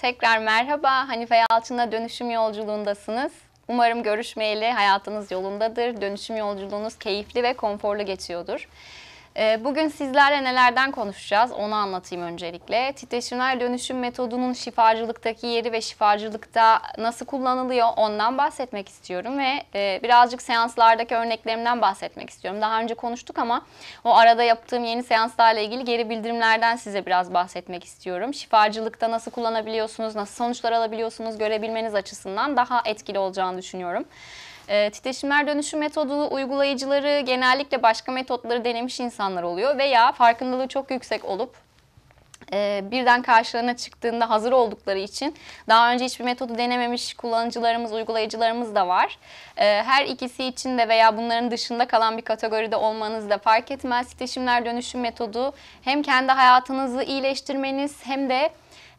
Tekrar merhaba. Hanife Yalçın'la dönüşüm yolculuğundasınız. Umarım görüşmeyeli hayatınız yolundadır. Dönüşüm yolculuğunuz keyifli ve konforlu geçiyordur. Ee, bugün sizlerle nelerden konuşacağız onu anlatayım öncelikle. Titreşimler dönüşüm metodunun şifacılıktaki yeri ve şifacılıkta nasıl kullanılıyor ondan bahsetmek istiyorum ve e, birazcık seanslardaki örneklerimden bahsetmek istiyorum. Daha önce konuştuk ama o arada yaptığım yeni seanslarla ilgili geri bildirimlerden size biraz bahsetmek istiyorum. Şifacılıkta nasıl kullanabiliyorsunuz, nasıl sonuçlar alabiliyorsunuz görebilmeniz açısından daha etkili olacağını düşünüyorum. Ee, titreşimler dönüşüm metodu uygulayıcıları genellikle başka metotları denemiş insanlar oluyor veya farkındalığı çok yüksek olup e, birden karşılarına çıktığında hazır oldukları için daha önce hiçbir metodu denememiş kullanıcılarımız, uygulayıcılarımız da var. Ee, her ikisi için de veya bunların dışında kalan bir kategoride olmanız da fark etmez. Titreşimler dönüşüm metodu hem kendi hayatınızı iyileştirmeniz hem de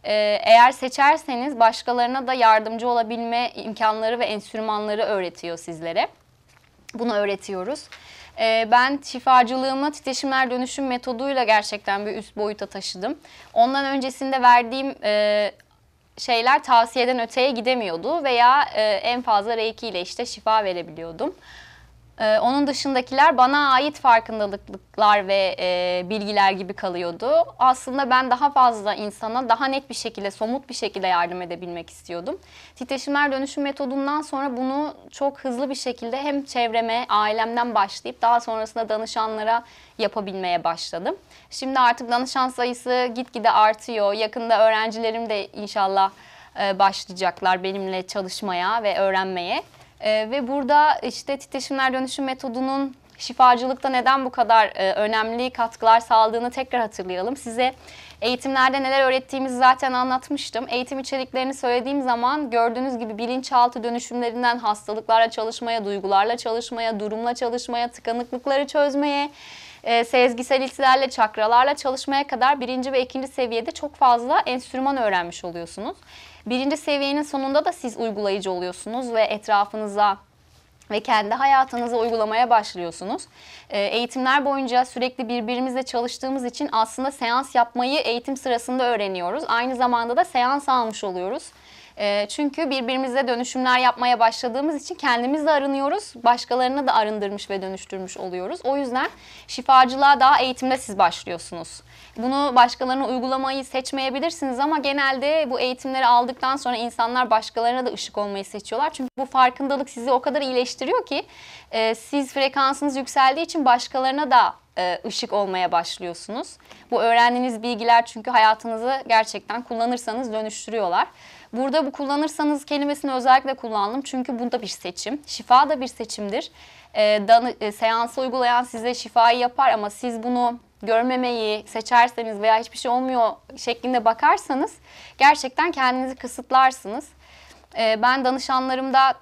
ee, eğer seçerseniz başkalarına da yardımcı olabilme imkanları ve enstrümanları öğretiyor sizlere. Bunu öğretiyoruz. Ee, ben şifacılığımı titreşimler dönüşüm metoduyla gerçekten bir üst boyuta taşıdım. Ondan öncesinde verdiğim e, şeyler tavsiyeden öteye gidemiyordu veya e, en fazla reiki ile işte şifa verebiliyordum. Ee, onun dışındakiler bana ait farkındalıklar ve e, bilgiler gibi kalıyordu. Aslında ben daha fazla insana daha net bir şekilde, somut bir şekilde yardım edebilmek istiyordum. Titreşimler dönüşüm metodundan sonra bunu çok hızlı bir şekilde hem çevreme, ailemden başlayıp daha sonrasında danışanlara yapabilmeye başladım. Şimdi artık danışan sayısı gitgide artıyor. Yakında öğrencilerim de inşallah e, başlayacaklar benimle çalışmaya ve öğrenmeye. E, ve burada işte titreşimler dönüşüm metodunun şifacılıkta neden bu kadar e, önemli katkılar sağladığını tekrar hatırlayalım. Size eğitimlerde neler öğrettiğimizi zaten anlatmıştım. Eğitim içeriklerini söylediğim zaman gördüğünüz gibi bilinçaltı dönüşümlerinden hastalıklarla çalışmaya, duygularla çalışmaya, durumla çalışmaya, tıkanıklıkları çözmeye, e, sezgisel iltilerle, çakralarla çalışmaya kadar birinci ve ikinci seviyede çok fazla enstrüman öğrenmiş oluyorsunuz. Birinci seviyenin sonunda da siz uygulayıcı oluyorsunuz ve etrafınıza ve kendi hayatınıza uygulamaya başlıyorsunuz. Ee, eğitimler boyunca sürekli birbirimizle çalıştığımız için aslında seans yapmayı eğitim sırasında öğreniyoruz. Aynı zamanda da seans almış oluyoruz. E, çünkü birbirimize dönüşümler yapmaya başladığımız için kendimiz de arınıyoruz. Başkalarını da arındırmış ve dönüştürmüş oluyoruz. O yüzden şifacılığa daha eğitimde siz başlıyorsunuz. Bunu başkalarına uygulamayı seçmeyebilirsiniz ama genelde bu eğitimleri aldıktan sonra insanlar başkalarına da ışık olmayı seçiyorlar. Çünkü bu farkındalık sizi o kadar iyileştiriyor ki e, siz frekansınız yükseldiği için başkalarına da e, ışık olmaya başlıyorsunuz. Bu öğrendiğiniz bilgiler çünkü hayatınızı gerçekten kullanırsanız dönüştürüyorlar. Burada bu kullanırsanız kelimesini özellikle kullandım. Çünkü bu da bir seçim. Şifa da bir seçimdir. E, danı, e, seansı uygulayan size şifayı yapar ama siz bunu görmemeyi seçerseniz veya hiçbir şey olmuyor şeklinde bakarsanız gerçekten kendinizi kısıtlarsınız. E, ben danışanlarımda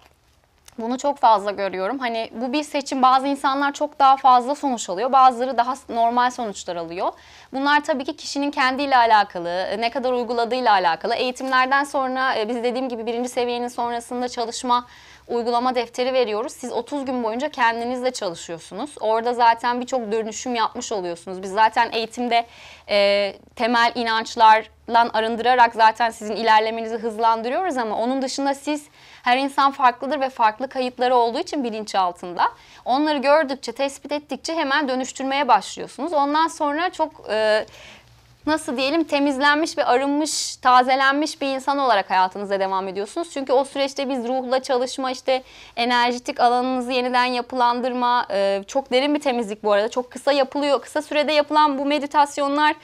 bunu çok fazla görüyorum. Hani bu bir seçim bazı insanlar çok daha fazla sonuç alıyor. Bazıları daha normal sonuçlar alıyor. Bunlar tabii ki kişinin kendiyle alakalı, e, ne kadar uyguladığıyla alakalı. Eğitimlerden sonra e, biz dediğim gibi birinci seviyenin sonrasında çalışma uygulama defteri veriyoruz. Siz 30 gün boyunca kendinizle çalışıyorsunuz. Orada zaten birçok dönüşüm yapmış oluyorsunuz. Biz zaten eğitimde e, temel inançlarla arındırarak zaten sizin ilerlemenizi hızlandırıyoruz ama onun dışında siz her insan farklıdır ve farklı kayıtları olduğu için bilinç altında. Onları gördükçe, tespit ettikçe hemen dönüştürmeye başlıyorsunuz. Ondan sonra çok e, nasıl diyelim temizlenmiş ve arınmış, tazelenmiş bir insan olarak hayatınıza devam ediyorsunuz. Çünkü o süreçte biz ruhla çalışma, işte enerjitik alanınızı yeniden yapılandırma, e, çok derin bir temizlik bu arada. Çok kısa yapılıyor. Kısa sürede yapılan bu meditasyonlar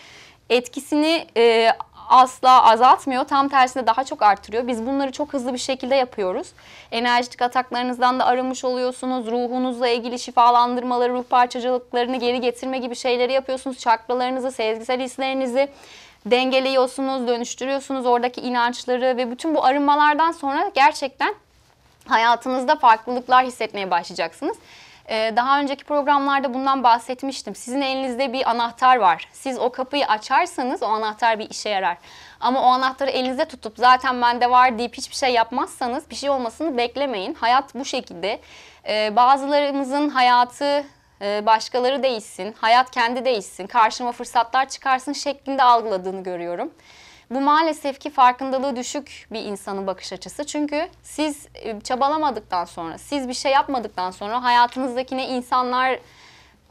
etkisini e, asla azaltmıyor. Tam tersine daha çok arttırıyor. Biz bunları çok hızlı bir şekilde yapıyoruz. Enerjik ataklarınızdan da arınmış oluyorsunuz. Ruhunuzla ilgili şifalandırmaları, ruh parçacılıklarını geri getirme gibi şeyleri yapıyorsunuz. Çakralarınızı, sezgisel hislerinizi dengeliyorsunuz, dönüştürüyorsunuz oradaki inançları ve bütün bu arınmalardan sonra gerçekten hayatınızda farklılıklar hissetmeye başlayacaksınız. Ee, daha önceki programlarda bundan bahsetmiştim. Sizin elinizde bir anahtar var. Siz o kapıyı açarsanız o anahtar bir işe yarar. Ama o anahtarı elinizde tutup zaten bende var deyip hiçbir şey yapmazsanız bir şey olmasını beklemeyin. Hayat bu şekilde. Ee, bazılarımızın hayatı e, başkaları değişsin, hayat kendi değişsin, karşıma fırsatlar çıkarsın şeklinde algıladığını görüyorum. Bu maalesef ki farkındalığı düşük bir insanın bakış açısı. Çünkü siz e, çabalamadıktan sonra, siz bir şey yapmadıktan sonra hayatınızdaki ne insanlar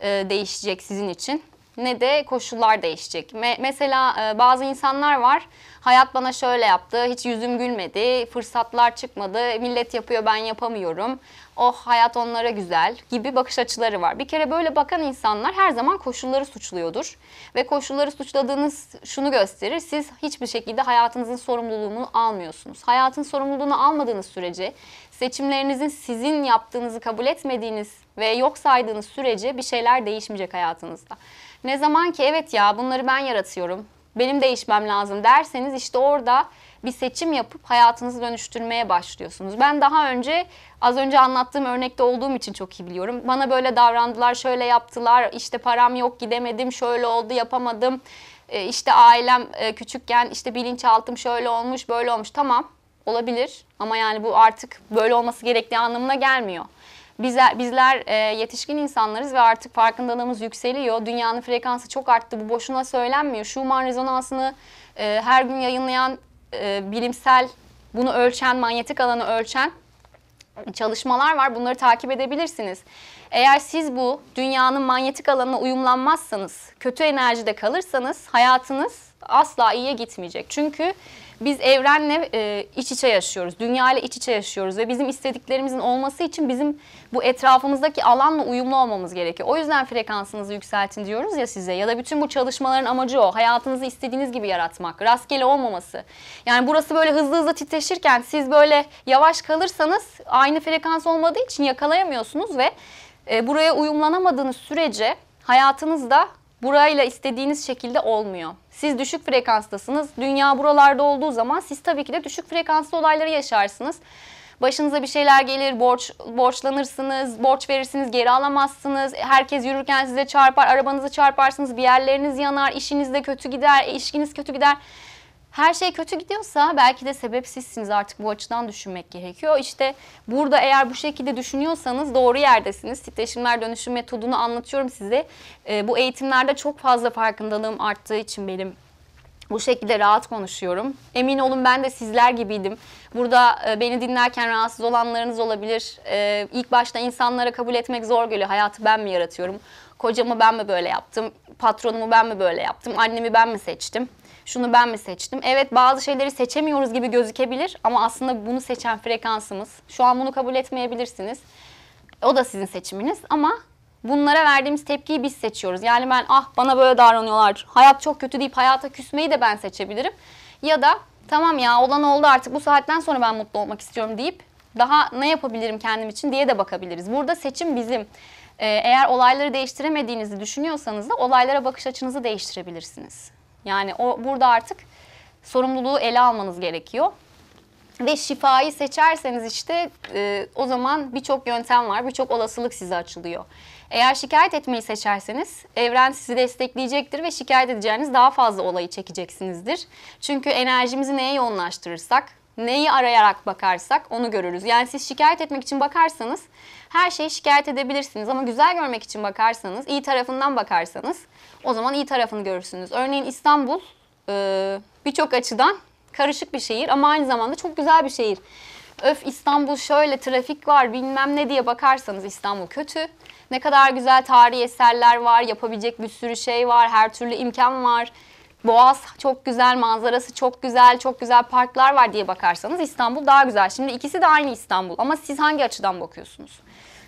e, değişecek sizin için ne de koşullar değişecek. Me mesela e, bazı insanlar var. Hayat bana şöyle yaptı. Hiç yüzüm gülmedi. Fırsatlar çıkmadı. Millet yapıyor ben yapamıyorum. Oh hayat onlara güzel gibi bakış açıları var. Bir kere böyle bakan insanlar her zaman koşulları suçluyordur. Ve koşulları suçladığınız şunu gösterir. Siz hiçbir şekilde hayatınızın sorumluluğunu almıyorsunuz. Hayatın sorumluluğunu almadığınız sürece seçimlerinizin sizin yaptığınızı kabul etmediğiniz ve yok saydığınız sürece bir şeyler değişmeyecek hayatınızda. Ne zaman ki evet ya bunları ben yaratıyorum, benim değişmem lazım derseniz işte orada bir seçim yapıp hayatınızı dönüştürmeye başlıyorsunuz. Ben daha önce az önce anlattığım örnekte olduğum için çok iyi biliyorum. Bana böyle davrandılar, şöyle yaptılar, işte param yok gidemedim, şöyle oldu yapamadım. E, işte ailem e, küçükken işte bilinçaltım şöyle olmuş, böyle olmuş. Tamam olabilir ama yani bu artık böyle olması gerektiği anlamına gelmiyor. Bizler, bizler e, yetişkin insanlarız ve artık farkındalığımız yükseliyor. Dünyanın frekansı çok arttı. Bu boşuna söylenmiyor. Schumann rezonansını e, her gün yayınlayan e, bilimsel, bunu ölçen, manyetik alanı ölçen çalışmalar var. Bunları takip edebilirsiniz. Eğer siz bu dünyanın manyetik alanına uyumlanmazsanız, kötü enerjide kalırsanız hayatınız asla iyiye gitmeyecek. Çünkü biz evrenle e, iç içe yaşıyoruz. Dünya ile iç içe yaşıyoruz ve bizim istediklerimizin olması için bizim bu etrafımızdaki alanla uyumlu olmamız gerekiyor. O yüzden frekansınızı yükseltin diyoruz ya size ya da bütün bu çalışmaların amacı o. Hayatınızı istediğiniz gibi yaratmak, rastgele olmaması. Yani burası böyle hızlı hızlı titreşirken siz böyle yavaş kalırsanız aynı frekans olmadığı için yakalayamıyorsunuz ve e, buraya uyumlanamadığınız sürece hayatınızda burayla istediğiniz şekilde olmuyor. Siz düşük frekanstasınız. Dünya buralarda olduğu zaman siz tabii ki de düşük frekanslı olayları yaşarsınız. Başınıza bir şeyler gelir, borç borçlanırsınız, borç verirsiniz, geri alamazsınız. Herkes yürürken size çarpar, arabanızı çarparsınız, bir yerleriniz yanar, işiniz de kötü gider, e, ilişkiniz kötü gider her şey kötü gidiyorsa belki de sebepsizsiniz artık bu açıdan düşünmek gerekiyor. İşte burada eğer bu şekilde düşünüyorsanız doğru yerdesiniz. Titreşimler dönüşüm metodunu anlatıyorum size. E, bu eğitimlerde çok fazla farkındalığım arttığı için benim bu şekilde rahat konuşuyorum. Emin olun ben de sizler gibiydim. Burada e, beni dinlerken rahatsız olanlarınız olabilir. Ee, ilk başta insanlara kabul etmek zor geliyor. Hayatı ben mi yaratıyorum? Kocamı ben mi böyle yaptım? Patronumu ben mi böyle yaptım? Annemi ben mi seçtim? şunu ben mi seçtim? Evet bazı şeyleri seçemiyoruz gibi gözükebilir ama aslında bunu seçen frekansımız. Şu an bunu kabul etmeyebilirsiniz. O da sizin seçiminiz ama bunlara verdiğimiz tepkiyi biz seçiyoruz. Yani ben ah bana böyle davranıyorlar, hayat çok kötü deyip hayata küsmeyi de ben seçebilirim. Ya da tamam ya olan oldu artık bu saatten sonra ben mutlu olmak istiyorum deyip daha ne yapabilirim kendim için diye de bakabiliriz. Burada seçim bizim. Ee, eğer olayları değiştiremediğinizi düşünüyorsanız da olaylara bakış açınızı değiştirebilirsiniz. Yani o burada artık sorumluluğu ele almanız gerekiyor. Ve şifayı seçerseniz işte e, o zaman birçok yöntem var, birçok olasılık size açılıyor. Eğer şikayet etmeyi seçerseniz evren sizi destekleyecektir ve şikayet edeceğiniz daha fazla olayı çekeceksinizdir. Çünkü enerjimizi neye yoğunlaştırırsak, neyi arayarak bakarsak onu görürüz. Yani siz şikayet etmek için bakarsanız her şeyi şikayet edebilirsiniz ama güzel görmek için bakarsanız, iyi tarafından bakarsanız o zaman iyi tarafını görürsünüz. Örneğin İstanbul e, birçok açıdan karışık bir şehir ama aynı zamanda çok güzel bir şehir. Öf İstanbul şöyle trafik var bilmem ne diye bakarsanız İstanbul kötü. Ne kadar güzel tarihi eserler var, yapabilecek bir sürü şey var, her türlü imkan var. Boğaz çok güzel, manzarası çok güzel, çok güzel parklar var diye bakarsanız İstanbul daha güzel. Şimdi ikisi de aynı İstanbul ama siz hangi açıdan bakıyorsunuz?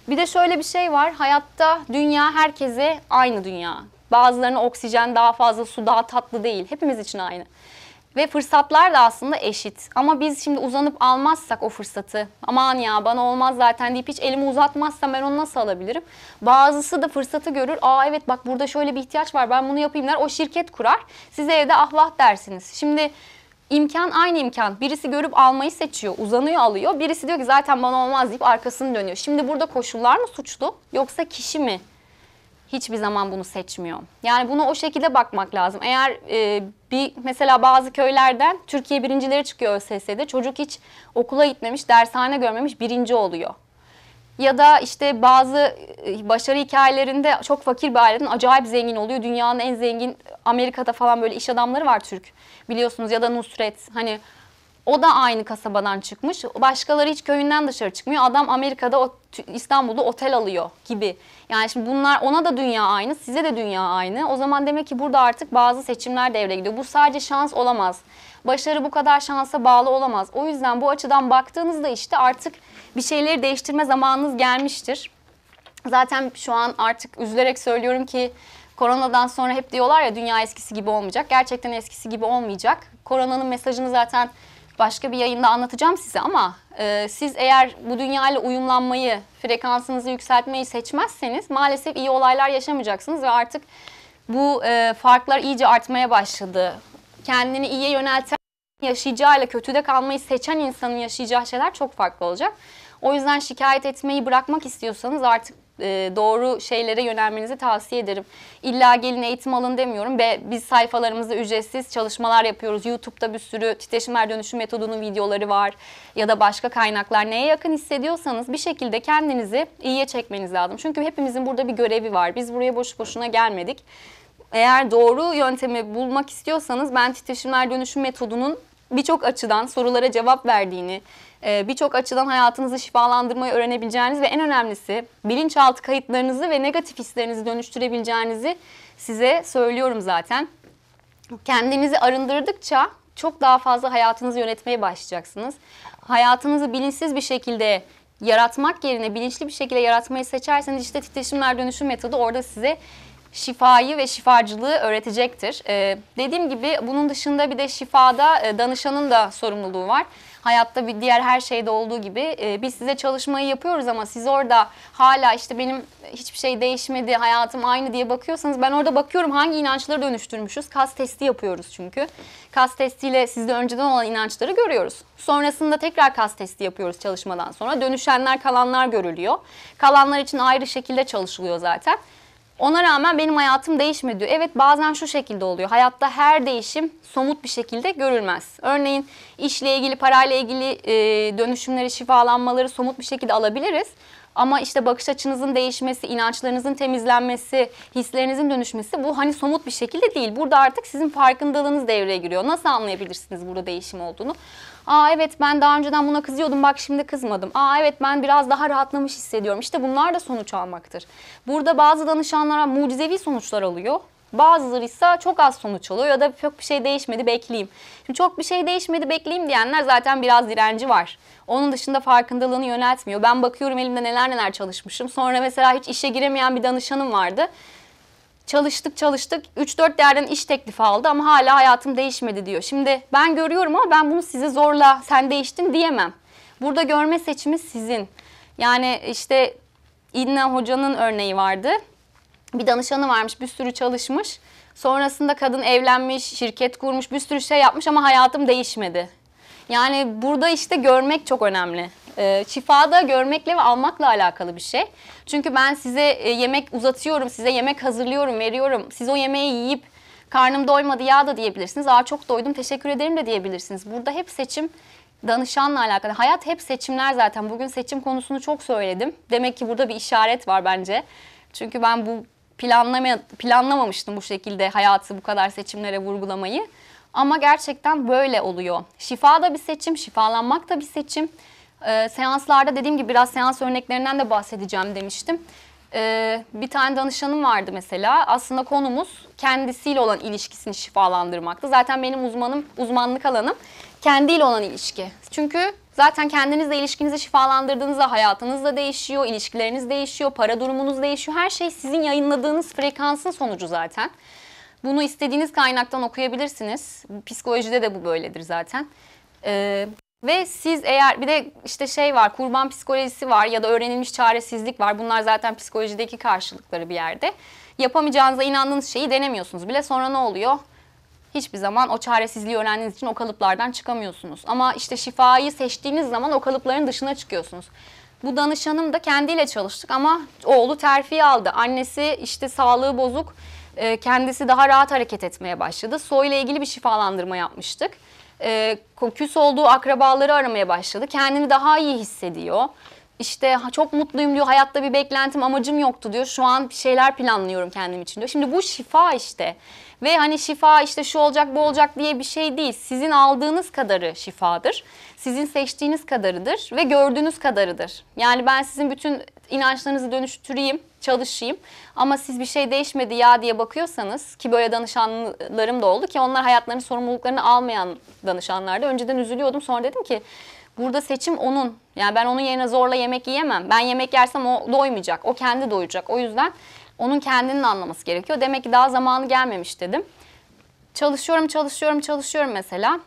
Bir de şöyle bir şey var. Hayatta dünya herkese aynı dünya. Bazılarına oksijen daha fazla, su daha tatlı değil. Hepimiz için aynı. Ve fırsatlar da aslında eşit. Ama biz şimdi uzanıp almazsak o fırsatı, aman ya bana olmaz zaten deyip hiç elimi uzatmazsam ben onu nasıl alabilirim? Bazısı da fırsatı görür. Aa evet bak burada şöyle bir ihtiyaç var ben bunu yapayım der. O şirket kurar. Siz evde ahvah dersiniz. Şimdi imkan aynı imkan. Birisi görüp almayı seçiyor, uzanıyor alıyor. Birisi diyor ki zaten bana olmaz deyip arkasını dönüyor. Şimdi burada koşullar mı suçlu yoksa kişi mi hiçbir zaman bunu seçmiyor. Yani bunu o şekilde bakmak lazım. Eğer e, bir mesela bazı köylerden Türkiye birincileri çıkıyor ÖSS'de. Çocuk hiç okula gitmemiş, dershane görmemiş birinci oluyor. Ya da işte bazı e, başarı hikayelerinde çok fakir bir aileden acayip zengin oluyor. Dünyanın en zengin Amerika'da falan böyle iş adamları var Türk biliyorsunuz ya da Nusret hani o da aynı kasabadan çıkmış. Başkaları hiç köyünden dışarı çıkmıyor. Adam Amerika'da İstanbul'da otel alıyor gibi. Yani şimdi bunlar ona da dünya aynı, size de dünya aynı. O zaman demek ki burada artık bazı seçimler devreye gidiyor. Bu sadece şans olamaz. Başarı bu kadar şansa bağlı olamaz. O yüzden bu açıdan baktığınızda işte artık bir şeyleri değiştirme zamanınız gelmiştir. Zaten şu an artık üzülerek söylüyorum ki koronadan sonra hep diyorlar ya dünya eskisi gibi olmayacak. Gerçekten eskisi gibi olmayacak. Koronanın mesajını zaten başka bir yayında anlatacağım size ama e, siz eğer bu dünyayla uyumlanmayı, frekansınızı yükseltmeyi seçmezseniz maalesef iyi olaylar yaşamayacaksınız ve artık bu e, farklar iyice artmaya başladı. Kendini iyiye yönelten yaşayacağıyla kötüde kalmayı seçen insanın yaşayacağı şeyler çok farklı olacak. O yüzden şikayet etmeyi bırakmak istiyorsanız artık e, doğru şeylere yönelmenizi tavsiye ederim. İlla gelin eğitim alın demiyorum ve biz sayfalarımızda ücretsiz çalışmalar yapıyoruz. YouTube'da bir sürü titreşimler dönüşüm metodunun videoları var ya da başka kaynaklar. Neye yakın hissediyorsanız bir şekilde kendinizi iyiye çekmeniz lazım. Çünkü hepimizin burada bir görevi var. Biz buraya boş boşuna gelmedik. Eğer doğru yöntemi bulmak istiyorsanız ben titreşimler dönüşüm metodunun birçok açıdan sorulara cevap verdiğini, e, birçok açıdan hayatınızı şifalandırmayı öğrenebileceğiniz ve en önemlisi bilinçaltı kayıtlarınızı ve negatif hislerinizi dönüştürebileceğinizi size söylüyorum zaten. Kendinizi arındırdıkça çok daha fazla hayatınızı yönetmeye başlayacaksınız. Hayatınızı bilinçsiz bir şekilde yaratmak yerine bilinçli bir şekilde yaratmayı seçerseniz işte titreşimler dönüşüm metodu orada size şifayı ve şifacılığı öğretecektir. E, dediğim gibi bunun dışında bir de şifada e, danışanın da sorumluluğu var. Hayatta bir diğer her şeyde olduğu gibi e, biz size çalışmayı yapıyoruz ama siz orada hala işte benim hiçbir şey değişmedi, hayatım aynı diye bakıyorsanız ben orada bakıyorum hangi inançları dönüştürmüşüz. Kas testi yapıyoruz çünkü. Kas testiyle sizde önceden olan inançları görüyoruz. Sonrasında tekrar kas testi yapıyoruz çalışmadan sonra. Dönüşenler kalanlar görülüyor. Kalanlar için ayrı şekilde çalışılıyor zaten. Ona rağmen benim hayatım değişmedi diyor. Evet bazen şu şekilde oluyor. Hayatta her değişim somut bir şekilde görülmez. Örneğin işle ilgili, parayla ilgili e, dönüşümleri, şifalanmaları somut bir şekilde alabiliriz. Ama işte bakış açınızın değişmesi, inançlarınızın temizlenmesi, hislerinizin dönüşmesi bu hani somut bir şekilde değil. Burada artık sizin farkındalığınız devreye giriyor. Nasıl anlayabilirsiniz burada değişim olduğunu? Aa evet ben daha önceden buna kızıyordum bak şimdi kızmadım. Aa evet ben biraz daha rahatlamış hissediyorum. İşte bunlar da sonuç almaktır. Burada bazı danışanlara mucizevi sonuçlar alıyor. Bazıları ise çok az sonuç alıyor ya da çok bir şey değişmedi bekleyeyim. Şimdi çok bir şey değişmedi bekleyeyim diyenler zaten biraz direnci var. Onun dışında farkındalığını yöneltmiyor. Ben bakıyorum elimde neler neler çalışmışım. Sonra mesela hiç işe giremeyen bir danışanım vardı. Çalıştık çalıştık 3-4 yerden iş teklifi aldı ama hala hayatım değişmedi diyor. Şimdi ben görüyorum ama ben bunu size zorla sen değiştin diyemem. Burada görme seçimi sizin. Yani işte İdna Hoca'nın örneği vardı bir danışanı varmış bir sürü çalışmış. Sonrasında kadın evlenmiş, şirket kurmuş, bir sürü şey yapmış ama hayatım değişmedi. Yani burada işte görmek çok önemli. E, ee, şifada görmekle ve almakla alakalı bir şey. Çünkü ben size e, yemek uzatıyorum, size yemek hazırlıyorum, veriyorum. Siz o yemeği yiyip karnım doymadı ya da diyebilirsiniz. Aa çok doydum teşekkür ederim de diyebilirsiniz. Burada hep seçim danışanla alakalı. Hayat hep seçimler zaten. Bugün seçim konusunu çok söyledim. Demek ki burada bir işaret var bence. Çünkü ben bu planlama, planlamamıştım bu şekilde hayatı bu kadar seçimlere vurgulamayı. Ama gerçekten böyle oluyor. Şifa da bir seçim, şifalanmak da bir seçim. Ee, seanslarda dediğim gibi biraz seans örneklerinden de bahsedeceğim demiştim. Ee, bir tane danışanım vardı mesela. Aslında konumuz kendisiyle olan ilişkisini şifalandırmaktı. Zaten benim uzmanım, uzmanlık alanım kendiyle olan ilişki. Çünkü Zaten kendinizle ilişkinizi şifalandırdığınızda hayatınız da değişiyor, ilişkileriniz değişiyor, para durumunuz değişiyor. Her şey sizin yayınladığınız frekansın sonucu zaten. Bunu istediğiniz kaynaktan okuyabilirsiniz. Psikolojide de bu böyledir zaten. Ee, ve siz eğer bir de işte şey var kurban psikolojisi var ya da öğrenilmiş çaresizlik var. Bunlar zaten psikolojideki karşılıkları bir yerde. Yapamayacağınıza inandığınız şeyi denemiyorsunuz bile. Sonra ne oluyor? hiçbir zaman o çaresizliği öğrendiğiniz için o kalıplardan çıkamıyorsunuz. Ama işte şifayı seçtiğiniz zaman o kalıpların dışına çıkıyorsunuz. Bu danışanım da kendiyle çalıştık ama oğlu terfi aldı. Annesi işte sağlığı bozuk, e, kendisi daha rahat hareket etmeye başladı. Soy ile ilgili bir şifalandırma yapmıştık. E, küs olduğu akrabaları aramaya başladı. Kendini daha iyi hissediyor. İşte çok mutluyum diyor, hayatta bir beklentim, amacım yoktu diyor. Şu an bir şeyler planlıyorum kendim için diyor. Şimdi bu şifa işte. Ve hani şifa işte şu olacak bu olacak diye bir şey değil. Sizin aldığınız kadarı şifadır. Sizin seçtiğiniz kadarıdır ve gördüğünüz kadarıdır. Yani ben sizin bütün inançlarınızı dönüştüreyim, çalışayım ama siz bir şey değişmedi ya diye bakıyorsanız ki böyle danışanlarım da oldu ki onlar hayatlarının sorumluluklarını almayan danışanlardı. Önceden üzülüyordum sonra dedim ki burada seçim onun. Yani ben onun yerine zorla yemek yiyemem. Ben yemek yersem o doymayacak. O kendi doyacak. O yüzden onun kendinin anlaması gerekiyor. Demek ki daha zamanı gelmemiş dedim. Çalışıyorum, çalışıyorum, çalışıyorum mesela.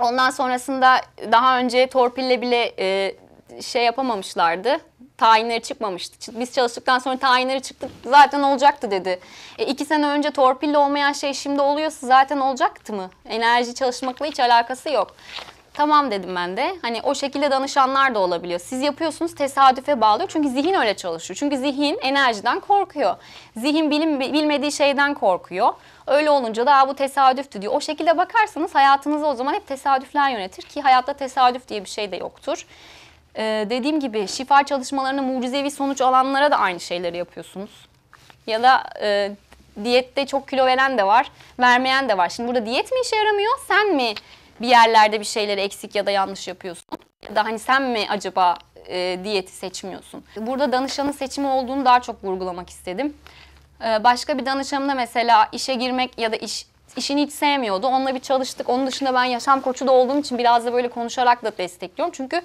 Ondan sonrasında daha önce torpille bile e, şey yapamamışlardı. Tayinleri çıkmamıştı. Biz çalıştıktan sonra tayinleri çıktı. Zaten olacaktı dedi. E, iki sene önce torpille olmayan şey şimdi oluyorsa zaten olacaktı mı? Enerji çalışmakla hiç alakası yok. Tamam dedim ben de. Hani o şekilde danışanlar da olabiliyor. Siz yapıyorsunuz tesadüfe bağlıyor. Çünkü zihin öyle çalışıyor. Çünkü zihin enerjiden korkuyor. Zihin bilim, bilmediği şeyden korkuyor. Öyle olunca da bu tesadüftü diyor. O şekilde bakarsanız hayatınızı o zaman hep tesadüfler yönetir ki hayatta tesadüf diye bir şey de yoktur. Ee, dediğim gibi şifa çalışmalarını mucizevi sonuç alanlara da aynı şeyleri yapıyorsunuz. Ya da e, diyette çok kilo veren de var, vermeyen de var. Şimdi burada diyet mi işe yaramıyor, sen mi bir yerlerde bir şeyleri eksik ya da yanlış yapıyorsun. Ya da hani sen mi acaba e, diyeti seçmiyorsun? Burada danışanın seçimi olduğunu daha çok vurgulamak istedim. E, başka bir danışanımda mesela işe girmek ya da iş işini hiç sevmiyordu. Onunla bir çalıştık. Onun dışında ben yaşam koçu da olduğum için biraz da böyle konuşarak da destekliyorum. Çünkü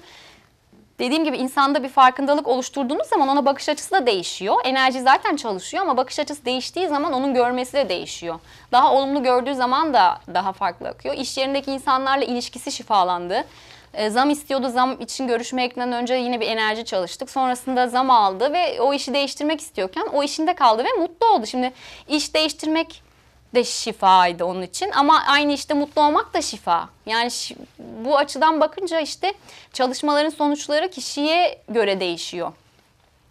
dediğim gibi insanda bir farkındalık oluşturduğunuz zaman ona bakış açısı da değişiyor. Enerji zaten çalışıyor ama bakış açısı değiştiği zaman onun görmesi de değişiyor. Daha olumlu gördüğü zaman da daha farklı akıyor. İş yerindeki insanlarla ilişkisi şifalandı. E, zam istiyordu. Zam için görüşme görüşmekten önce yine bir enerji çalıştık. Sonrasında zam aldı ve o işi değiştirmek istiyorken o işinde kaldı ve mutlu oldu. Şimdi iş değiştirmek de şifaydı onun için ama aynı işte mutlu olmak da şifa. Yani bu açıdan bakınca işte çalışmaların sonuçları kişiye göre değişiyor.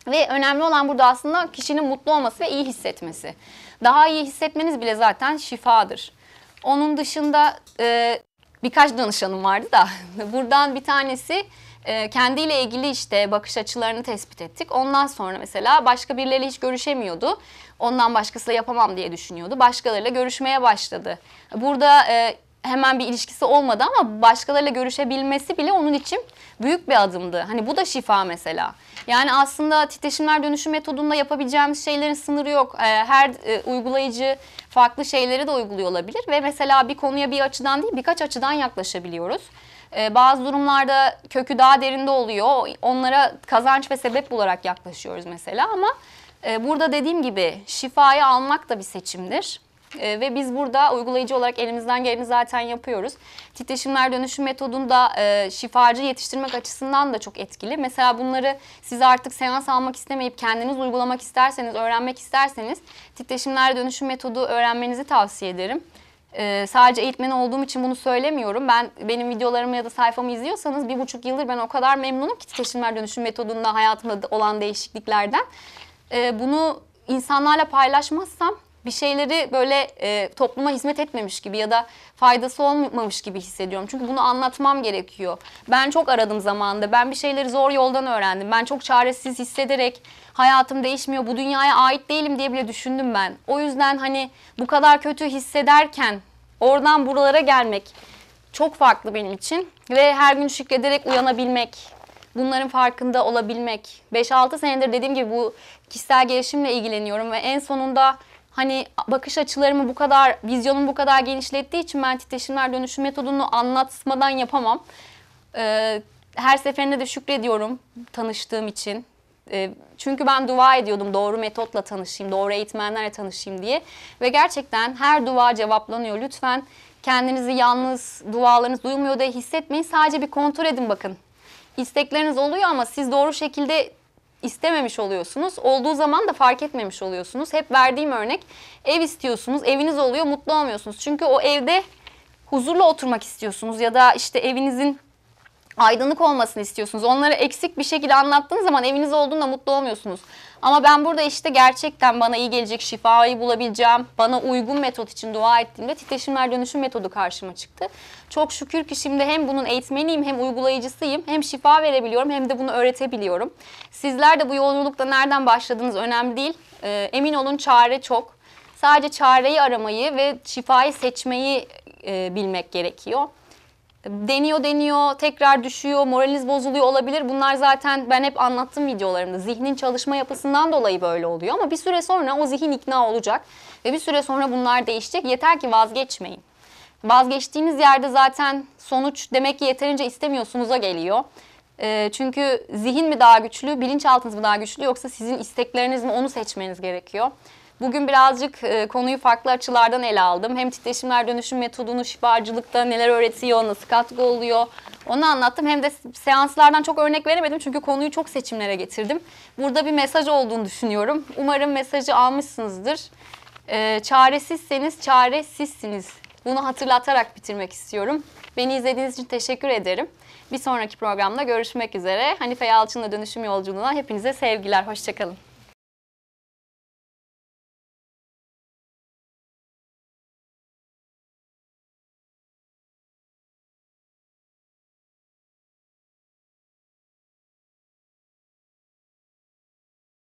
Ve önemli olan burada aslında kişinin mutlu olması ve iyi hissetmesi. Daha iyi hissetmeniz bile zaten şifadır. Onun dışında e, birkaç danışanım vardı da buradan bir tanesi ee, kendiyle ilgili işte bakış açılarını tespit ettik. Ondan sonra mesela başka birileriyle hiç görüşemiyordu. Ondan başkasıyla yapamam diye düşünüyordu. Başkalarıyla görüşmeye başladı. Burada e, hemen bir ilişkisi olmadı ama başkalarıyla görüşebilmesi bile onun için büyük bir adımdı. Hani bu da şifa mesela. Yani aslında titreşimler dönüşüm metodunda yapabileceğimiz şeylerin sınırı yok. Ee, her e, uygulayıcı farklı şeyleri de uyguluyor olabilir ve mesela bir konuya bir açıdan değil birkaç açıdan yaklaşabiliyoruz. Ee, bazı durumlarda kökü daha derinde oluyor. Onlara kazanç ve sebep olarak yaklaşıyoruz mesela ama e, burada dediğim gibi şifayı almak da bir seçimdir. E, ve biz burada uygulayıcı olarak elimizden geleni zaten yapıyoruz. Titreşimler dönüşüm metodunda e, şifacı yetiştirmek açısından da çok etkili. Mesela bunları siz artık seans almak istemeyip kendiniz uygulamak isterseniz, öğrenmek isterseniz titreşimler dönüşüm metodu öğrenmenizi tavsiye ederim e, sadece eğitmen olduğum için bunu söylemiyorum. Ben benim videolarımı ya da sayfamı izliyorsanız bir buçuk yıldır ben o kadar memnunum ki titreşimler dönüşüm metodunda hayatımda olan değişikliklerden. E, bunu insanlarla paylaşmazsam bir şeyleri böyle e, topluma hizmet etmemiş gibi ya da faydası olmamış gibi hissediyorum. Çünkü bunu anlatmam gerekiyor. Ben çok aradım zamanında. Ben bir şeyleri zor yoldan öğrendim. Ben çok çaresiz hissederek hayatım değişmiyor, bu dünyaya ait değilim diye bile düşündüm ben. O yüzden hani bu kadar kötü hissederken oradan buralara gelmek çok farklı benim için. Ve her gün şükrederek uyanabilmek, bunların farkında olabilmek. 5-6 senedir dediğim gibi bu kişisel gelişimle ilgileniyorum ve en sonunda hani bakış açılarımı bu kadar, vizyonumu bu kadar genişlettiği için ben titreşimler dönüşüm metodunu anlatmadan yapamam. Ee, her seferinde de şükrediyorum tanıştığım için. Ee, çünkü ben dua ediyordum doğru metotla tanışayım, doğru eğitmenlerle tanışayım diye. Ve gerçekten her dua cevaplanıyor. Lütfen kendinizi yalnız, dualarınız duymuyor diye hissetmeyin. Sadece bir kontrol edin bakın. İstekleriniz oluyor ama siz doğru şekilde istememiş oluyorsunuz. Olduğu zaman da fark etmemiş oluyorsunuz. Hep verdiğim örnek ev istiyorsunuz, eviniz oluyor, mutlu olmuyorsunuz. Çünkü o evde huzurlu oturmak istiyorsunuz ya da işte evinizin aydınlık olmasını istiyorsunuz. Onları eksik bir şekilde anlattığınız zaman eviniz olduğunda mutlu olmuyorsunuz. Ama ben burada işte gerçekten bana iyi gelecek şifayı bulabileceğim, bana uygun metot için dua ettiğimde titreşimler dönüşüm metodu karşıma çıktı. Çok şükür ki şimdi hem bunun eğitmeniyim hem uygulayıcısıyım hem şifa verebiliyorum hem de bunu öğretebiliyorum. Sizler de bu yolculukta nereden başladığınız önemli değil. Ee, emin olun çare çok. Sadece çareyi aramayı ve şifayı seçmeyi e, bilmek gerekiyor deniyor deniyor, tekrar düşüyor, moraliniz bozuluyor olabilir. Bunlar zaten ben hep anlattım videolarımda. Zihnin çalışma yapısından dolayı böyle oluyor ama bir süre sonra o zihin ikna olacak ve bir süre sonra bunlar değişecek. Yeter ki vazgeçmeyin. Vazgeçtiğiniz yerde zaten sonuç demek ki yeterince istemiyorsunuza geliyor. Ee, çünkü zihin mi daha güçlü, bilinçaltınız mı daha güçlü yoksa sizin istekleriniz mi onu seçmeniz gerekiyor. Bugün birazcık e, konuyu farklı açılardan ele aldım. Hem titreşimler dönüşüm metodunu şifacılıkta neler öğretiyor, nasıl katkı oluyor onu anlattım. Hem de seanslardan çok örnek veremedim çünkü konuyu çok seçimlere getirdim. Burada bir mesaj olduğunu düşünüyorum. Umarım mesajı almışsınızdır. E, çaresizseniz çaresizsiniz. Bunu hatırlatarak bitirmek istiyorum. Beni izlediğiniz için teşekkür ederim. Bir sonraki programda görüşmek üzere. Hanife Yalçın'la dönüşüm yolculuğuna hepinize sevgiler. Hoşçakalın.